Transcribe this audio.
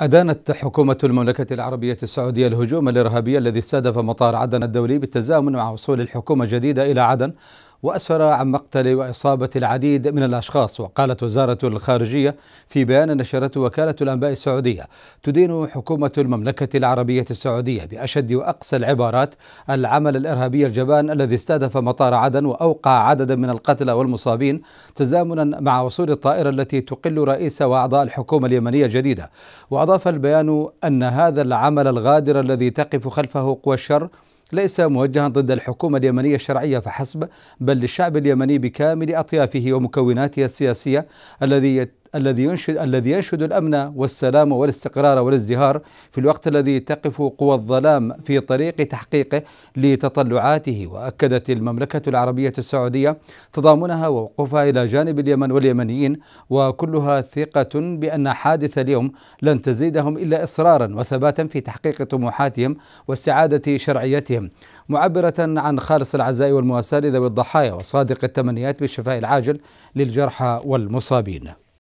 أدانت حكومة المملكة العربية السعودية الهجوم الإرهابي الذي استهدف مطار عدن الدولي بالتزامن مع وصول الحكومة الجديدة إلى عدن وأسفر عن مقتل وإصابة العديد من الأشخاص وقالت وزارة الخارجية في بيان نشرته وكالة الأنباء السعودية تدين حكومة المملكة العربية السعودية بأشد وأقسى العبارات العمل الإرهابي الجبان الذي استهدف مطار عدن وأوقع عددا من القتلى والمصابين تزامنا مع وصول الطائرة التي تقل رئيس وأعضاء الحكومة اليمنية الجديدة وأضاف البيان أن هذا العمل الغادر الذي تقف خلفه قوى الشر ليس موجها ضد الحكومة اليمنية الشرعية فحسب بل للشعب اليمني بكامل أطيافه ومكوناته السياسية الذي الذي ينشد الذي ينشد الامن والسلام والاستقرار والازدهار في الوقت الذي تقف قوى الظلام في طريق تحقيقه لتطلعاته واكدت المملكه العربيه السعوديه تضامنها ووقوفها الى جانب اليمن واليمنيين وكلها ثقه بان حادث اليوم لن تزيدهم الا اصرارا وثباتا في تحقيق طموحاتهم واستعاده شرعيتهم معبره عن خالص العزاء والمواساه لذوي الضحايا وصادق التمنيات بالشفاء العاجل للجرحى والمصابين